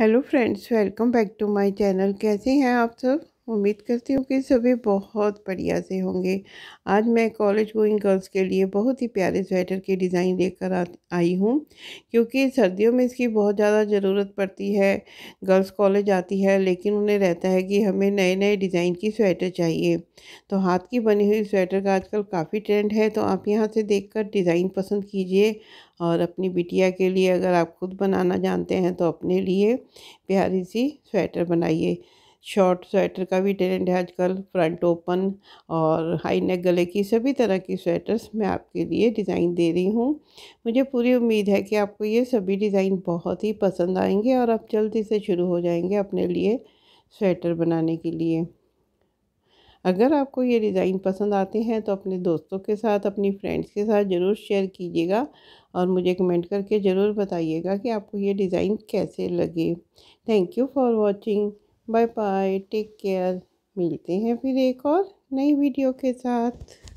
hello friends welcome back to my channel कैसे हैं आप सब उम्मीद करती हूँ कि सभी बहुत बढ़िया से होंगे आज मैं कॉलेज गोइंग गर्ल्स के लिए बहुत ही प्यारे स्वेटर के डिज़ाइन लेकर आई हूँ क्योंकि सर्दियों में इसकी बहुत ज़्यादा ज़रूरत पड़ती है गर्ल्स कॉलेज आती है लेकिन उन्हें रहता है कि हमें नए नए डिज़ाइन की स्वेटर चाहिए तो हाथ की बनी हुई स्वेटर का आजकल काफ़ी ट्रेंड है तो आप यहाँ से देख डिज़ाइन पसंद कीजिए और अपनी बिटिया के लिए अगर आप खुद बनाना जानते हैं तो अपने लिए प्यारी सी स्वेटर बनाइए शॉर्ट स्वेटर का भी ट्रेंड है आजकल फ्रंट ओपन और हाई नेक गले की सभी तरह की स्वेटर्स मैं आपके लिए डिज़ाइन दे रही हूँ मुझे पूरी उम्मीद है कि आपको ये सभी डिज़ाइन बहुत ही पसंद आएंगे और आप जल्दी से शुरू हो जाएंगे अपने लिए स्वेटर बनाने के लिए अगर आपको ये डिज़ाइन पसंद आते हैं तो अपने दोस्तों के साथ अपनी फ्रेंड्स के साथ ज़रूर शेयर कीजिएगा और मुझे कमेंट करके ज़रूर बताइएगा कि आपको ये डिज़ाइन कैसे लगे thank you for watching bye bye take care मिलते हैं फिर एक और नई वीडियो के साथ